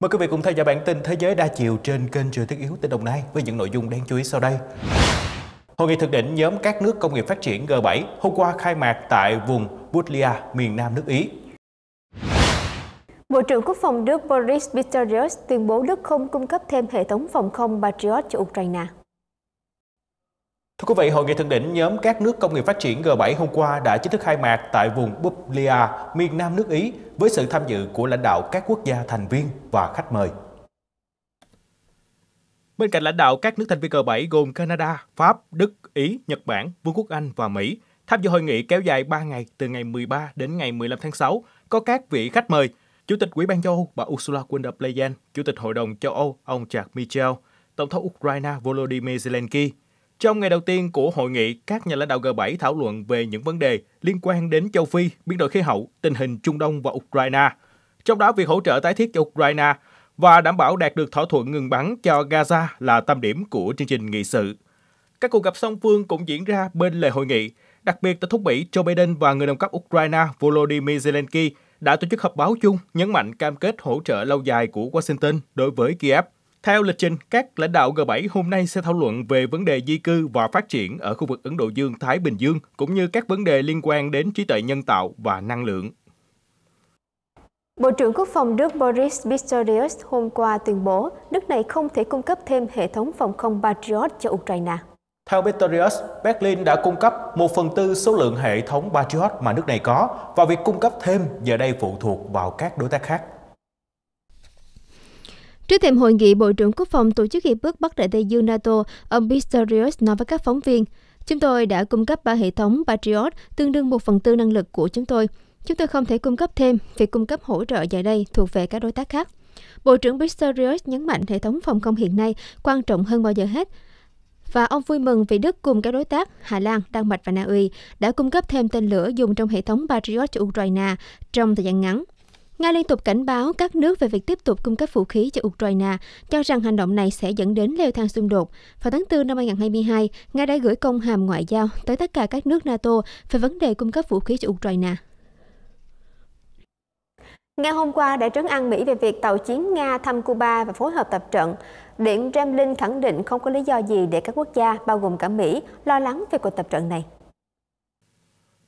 Mời quý vị cùng theo dõi bản tin Thế giới đa chiều trên kênh Trời Tiết Yếu tỉnh Đồng Nai với những nội dung đáng chú ý sau đây. Hội nghị thượng đỉnh nhóm các nước công nghiệp phát triển G7 hôm qua khai mạc tại vùng Budlia, miền nam nước Ý. Bộ trưởng Quốc phòng Đức Boris Pistorius tuyên bố Đức không cung cấp thêm hệ thống phòng không Patriot cho Ukraine. Thưa quý vị, Hội nghị thượng đỉnh nhóm các nước công nghiệp phát triển G7 hôm qua đã chính thức khai mạc tại vùng Puglia, miền nam nước Ý, với sự tham dự của lãnh đạo các quốc gia thành viên và khách mời. Bên cạnh lãnh đạo các nước thành viên G7 gồm Canada, Pháp, Đức, Ý, Nhật Bản, Vương quốc Anh và Mỹ, tham dự hội nghị kéo dài 3 ngày từ ngày 13 đến ngày 15 tháng 6 có các vị khách mời Chủ tịch Ủy ban châu Âu bà Ursula von der Leyen, Chủ tịch Hội đồng châu Âu ông Charles Michel, Tổng thống Ukraine Volodymyr Zelensky, trong ngày đầu tiên của hội nghị, các nhà lãnh đạo G7 thảo luận về những vấn đề liên quan đến châu Phi, biến đổi khí hậu, tình hình Trung Đông và Ukraine. Trong đó, việc hỗ trợ tái thiết cho Ukraine và đảm bảo đạt được thỏa thuận ngừng bắn cho Gaza là tâm điểm của chương trình nghị sự. Các cuộc gặp song phương cũng diễn ra bên lề hội nghị, đặc biệt tại thúc Mỹ Joe Biden và người đồng cấp Ukraine Volodymyr Zelensky đã tổ chức họp báo chung nhấn mạnh cam kết hỗ trợ lâu dài của Washington đối với Kiev – theo lịch trình, các lãnh đạo G7 hôm nay sẽ thảo luận về vấn đề di cư và phát triển ở khu vực Ấn Độ Dương-Thái Bình Dương, cũng như các vấn đề liên quan đến trí tuệ nhân tạo và năng lượng. Bộ trưởng Quốc phòng Đức Boris Pistorius hôm qua tuyên bố nước này không thể cung cấp thêm hệ thống phòng không Patriot cho Ukraine. Theo Pistorius, Berlin đã cung cấp một phần tư số lượng hệ thống Patriot mà nước này có và việc cung cấp thêm giờ đây phụ thuộc vào các đối tác khác. Trước thêm hội nghị Bộ trưởng Quốc phòng tổ chức Hiệp ước Bắc Đại Tây Dương NATO, ông Pistorius nói với các phóng viên, Chúng tôi đã cung cấp 3 hệ thống Patriot, tương đương 1 phần tư năng lực của chúng tôi. Chúng tôi không thể cung cấp thêm, việc cung cấp hỗ trợ dài đây thuộc về các đối tác khác. Bộ trưởng Pistorius nhấn mạnh hệ thống phòng không hiện nay quan trọng hơn bao giờ hết. Và ông vui mừng vì Đức cùng các đối tác Hà Lan, Đan Mạch và Na Uy đã cung cấp thêm tên lửa dùng trong hệ thống Patriot cho Ukraine trong thời gian ngắn. Nga liên tục cảnh báo các nước về việc tiếp tục cung cấp vũ khí cho Ukraine, cho rằng hành động này sẽ dẫn đến leo thang xung đột. Vào tháng 4 năm 2022, Nga đã gửi công hàm ngoại giao tới tất cả các nước NATO về vấn đề cung cấp vũ khí cho Ukraine. Nga hôm qua đã trấn an Mỹ về việc tàu chiến Nga thăm Cuba và phối hợp tập trận. Điện Kremlin khẳng định không có lý do gì để các quốc gia, bao gồm cả Mỹ, lo lắng về cuộc tập trận này.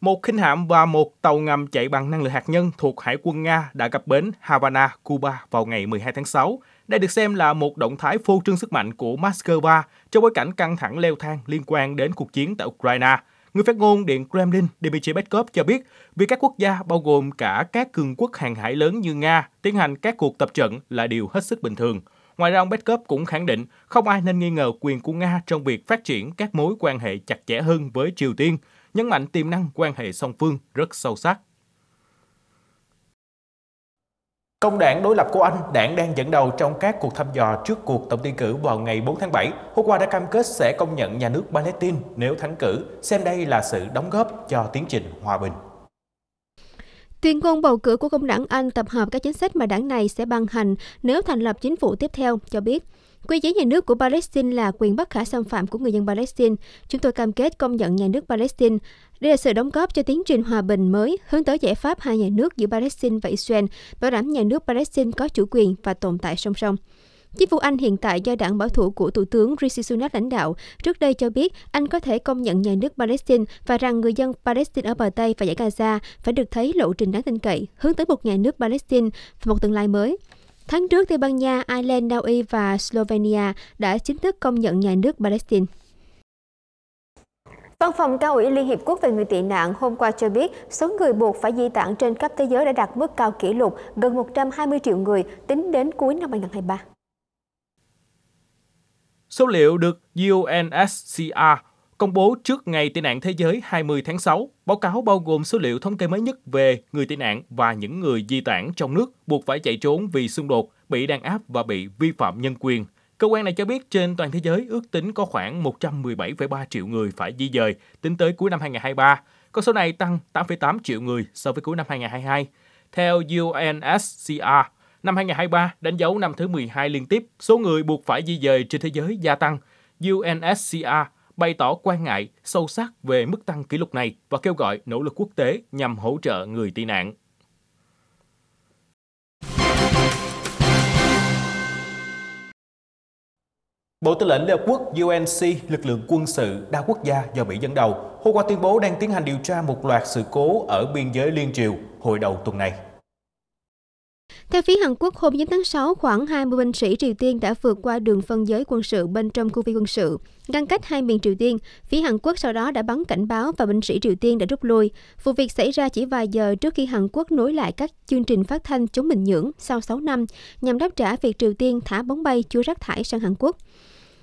Một khinh hạm và một tàu ngầm chạy bằng năng lượng hạt nhân thuộc Hải quân Nga đã cập bến Havana, Cuba vào ngày 12 tháng 6. Đây được xem là một động thái phô trương sức mạnh của Moscow trong bối cảnh căng thẳng leo thang liên quan đến cuộc chiến tại Ukraine. Người phát ngôn Điện Kremlin Dmitry Peskov cho biết, việc các quốc gia bao gồm cả các cường quốc hàng hải lớn như Nga tiến hành các cuộc tập trận là điều hết sức bình thường. Ngoài ra, ông Peskov cũng khẳng định không ai nên nghi ngờ quyền của Nga trong việc phát triển các mối quan hệ chặt chẽ hơn với Triều Tiên nhấn mạnh tiềm năng quan hệ song phương rất sâu sắc. Công đảng đối lập của Anh, đảng đang dẫn đầu trong các cuộc thăm dò trước cuộc tổng tuyển cử vào ngày 4 tháng 7, hôm qua đã cam kết sẽ công nhận nhà nước Palestine nếu thắng cử, xem đây là sự đóng góp cho tiến trình hòa bình. Tuyên ngôn bầu cử của công đảng Anh tập hợp các chính sách mà đảng này sẽ ban hành nếu thành lập chính phủ tiếp theo, cho biết Quy chế nhà nước của Palestine là quyền bất khả xâm phạm của người dân Palestine. Chúng tôi cam kết công nhận nhà nước Palestine. Đây là sự đóng góp cho tiến trình hòa bình mới hướng tới giải pháp hai nhà nước giữa Palestine và Israel, bảo đảm nhà nước Palestine có chủ quyền và tồn tại song song. Chính phủ Anh hiện tại do đảng bảo thủ của Thủ tướng Rishi Sunak lãnh đạo, trước đây cho biết Anh có thể công nhận nhà nước Palestine và rằng người dân Palestine ở bờ Tây và giải Gaza phải được thấy lộ trình đáng tin cậy, hướng tới một nhà nước Palestine và một tương lai mới. Tháng trước, Tây Ban Nha, Ireland, Na Uy và Slovenia đã chính thức công nhận nhà nước Palestine. Văn phòng Cao ủy Liên Hiệp Quốc về người tị nạn hôm qua cho biết số người buộc phải di tản trên khắp thế giới đã đạt mức cao kỷ lục gần 120 triệu người tính đến cuối năm 2023. Số liệu được UNSCR công bố trước ngày tị nạn thế giới 20 tháng 6. Báo cáo bao gồm số liệu thống kê mới nhất về người tị nạn và những người di tản trong nước buộc phải chạy trốn vì xung đột, bị đàn áp và bị vi phạm nhân quyền. Cơ quan này cho biết trên toàn thế giới ước tính có khoảng 117,3 triệu người phải di dời tính tới cuối năm 2023. Con số này tăng 8,8 triệu người so với cuối năm 2022. Theo UNSCR, năm 2023 đánh dấu năm thứ 12 liên tiếp số người buộc phải di dời trên thế giới gia tăng. UNSCR bày tỏ quan ngại sâu sắc về mức tăng kỷ lục này và kêu gọi nỗ lực quốc tế nhằm hỗ trợ người tị nạn. Bộ Tư lệnh Liên Hợp Quốc UNC, lực lượng quân sự đa quốc gia do Mỹ dẫn đầu, hôm qua tuyên bố đang tiến hành điều tra một loạt sự cố ở biên giới Liên Triều hồi đầu tuần này. Theo phía Hàn Quốc, hôm 9 tháng 6, khoảng 20 binh sĩ Triều Tiên đã vượt qua đường phân giới quân sự bên trong khu phi quân sự, ngăn cách hai miền Triều Tiên. Phía Hàn Quốc sau đó đã bắn cảnh báo và binh sĩ Triều Tiên đã rút lui. Vụ việc xảy ra chỉ vài giờ trước khi Hàn Quốc nối lại các chương trình phát thanh chống bình nhưỡng sau 6 năm nhằm đáp trả việc Triều Tiên thả bóng bay chứa rác thải sang Hàn Quốc.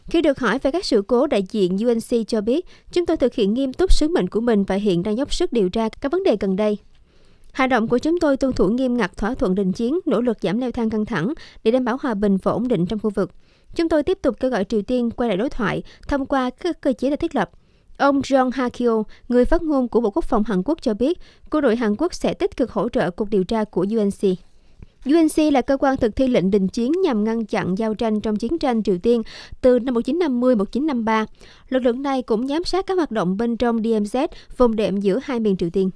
Khi được hỏi về các sự cố, đại diện UNC cho biết, chúng tôi thực hiện nghiêm túc sứ mệnh của mình và hiện đang dốc sức điều tra các vấn đề gần đây. Hành động của chúng tôi tuân thủ nghiêm ngặt thỏa thuận đình chiến, nỗ lực giảm leo thang căng thẳng để đảm bảo hòa bình và ổn định trong khu vực. Chúng tôi tiếp tục kêu gọi Triều Tiên quay lại đối thoại thông qua các cơ chế đã thiết lập. Ông John Hakyo, người phát ngôn của Bộ Quốc phòng Hàn Quốc cho biết, quân đội Hàn Quốc sẽ tích cực hỗ trợ cuộc điều tra của UNC. UNC là cơ quan thực thi lệnh đình chiến nhằm ngăn chặn giao tranh trong chiến tranh Triều Tiên từ năm 1950-1953. Lực lượng này cũng giám sát các hoạt động bên trong DMZ, vùng đệm giữa hai miền Triều Tiên.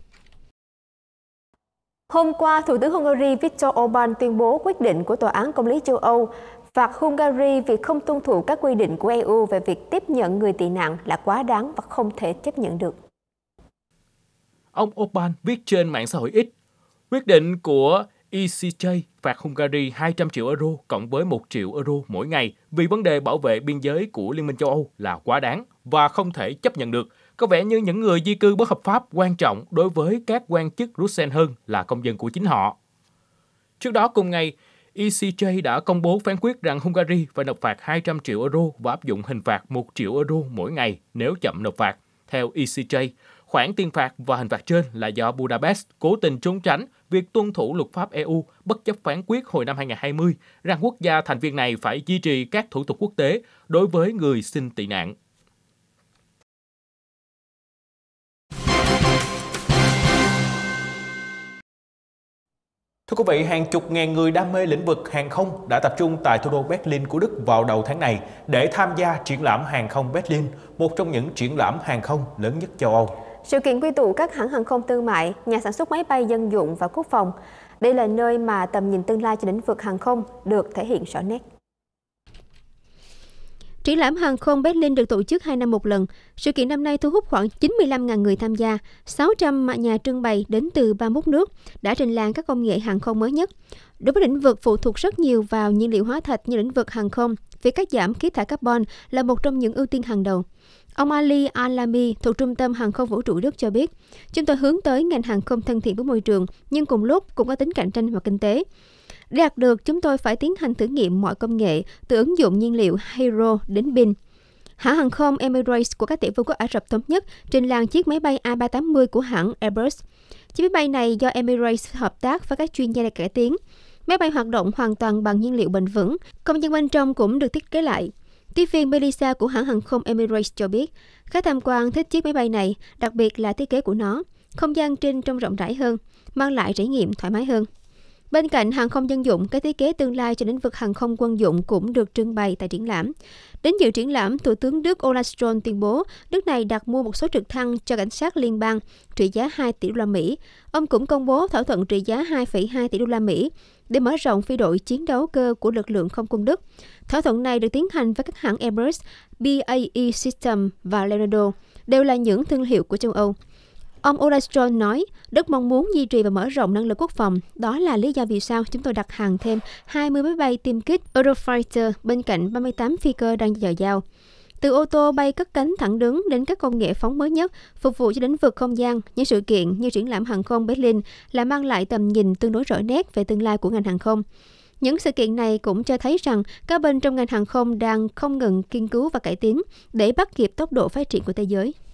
Hôm qua, Thủ tướng Hungary Viktor Orbán tuyên bố quyết định của Tòa án Công lý châu Âu phạt Hungary vì không tuân thủ các quy định của EU về việc tiếp nhận người tị nạn là quá đáng và không thể chấp nhận được. Ông Orbán viết trên mạng xã hội X, quyết định của ECJ phạt Hungary 200 triệu euro cộng với 1 triệu euro mỗi ngày vì vấn đề bảo vệ biên giới của Liên minh châu Âu là quá đáng và không thể chấp nhận được có vẻ như những người di cư bất hợp pháp quan trọng đối với các quan chức Bruxelles hơn là công dân của chính họ. Trước đó cùng ngày, ECJ đã công bố phán quyết rằng Hungary phải nộp phạt 200 triệu euro và áp dụng hình phạt 1 triệu euro mỗi ngày nếu chậm nộp phạt. Theo ECJ, khoản tiền phạt và hình phạt trên là do Budapest cố tình trốn tránh việc tuân thủ luật pháp EU bất chấp phán quyết hồi năm 2020 rằng quốc gia thành viên này phải duy trì các thủ tục quốc tế đối với người xin tị nạn Thưa quý vị, hàng chục ngàn người đam mê lĩnh vực hàng không đã tập trung tại thủ đô Berlin của Đức vào đầu tháng này để tham gia triển lãm hàng không Berlin, một trong những triển lãm hàng không lớn nhất châu Âu. Sự kiện quy tụ các hãng hàng không thương mại, nhà sản xuất máy bay dân dụng và quốc phòng. Đây là nơi mà tầm nhìn tương lai cho lĩnh vực hàng không được thể hiện rõ nét. Triển lãm hàng không Berlin được tổ chức 2 năm một lần. Sự kiện năm nay thu hút khoảng 95.000 người tham gia, 600 nhà trưng bày đến từ 31 nước đã trình làng các công nghệ hàng không mới nhất. Đối với lĩnh vực phụ thuộc rất nhiều vào nhiên liệu hóa thạch như lĩnh vực hàng không, việc cắt giảm khí thải carbon là một trong những ưu tiên hàng đầu. Ông Ali Alami thuộc Trung tâm Hàng không Vũ trụ Đức cho biết, chúng tôi hướng tới ngành hàng không thân thiện với môi trường, nhưng cùng lúc cũng có tính cạnh tranh và kinh tế. Để đạt được, chúng tôi phải tiến hành thử nghiệm mọi công nghệ, từ ứng dụng nhiên liệu Hero đến pin. Hãng hàng không Emirates của các tiểu vương quốc Ả Rập Thống Nhất trình làng chiếc máy bay A380 của hãng Airbus. Chiếc máy bay này do Emirates hợp tác với các chuyên gia để cải tiến. Máy bay hoạt động hoàn toàn bằng nhiên liệu bền vững, không gian bên trong cũng được thiết kế lại. Tiếp viên Melissa của hãng hàng không Emirates cho biết, khách tham quan thích chiếc máy bay này, đặc biệt là thiết kế của nó. Không gian trên trông rộng rãi hơn, mang lại trải nghiệm thoải mái hơn. Bên cạnh hàng không dân dụng, cái thiết kế tương lai cho lĩnh vực hàng không quân dụng cũng được trưng bày tại triển lãm. Đến dự triển lãm, Thủ tướng Đức Olaf Scholz tuyên bố nước này đặt mua một số trực thăng cho cảnh sát liên bang trị giá 2 tỷ đô la Mỹ. Ông cũng công bố thỏa thuận trị giá 2,2 tỷ đô la Mỹ để mở rộng phi đội chiến đấu cơ của lực lượng không quân Đức. Thỏa thuận này được tiến hành với các hãng Airbus, BAE System và Leonardo, đều là những thương hiệu của châu Âu. Ông Olaf Scholz nói, Đức mong muốn duy trì và mở rộng năng lực quốc phòng. Đó là lý do vì sao chúng tôi đặt hàng thêm 20 máy bay tiêm kích Eurofighter bên cạnh 38 phi cơ đang dời giao. Từ ô tô bay cất cánh thẳng đứng đến các công nghệ phóng mới nhất, phục vụ cho lĩnh vực không gian, những sự kiện như triển lãm hàng không Berlin là mang lại tầm nhìn tương đối rõ nét về tương lai của ngành hàng không. Những sự kiện này cũng cho thấy rằng các bên trong ngành hàng không đang không ngừng nghiên cứu và cải tiến để bắt kịp tốc độ phát triển của thế giới.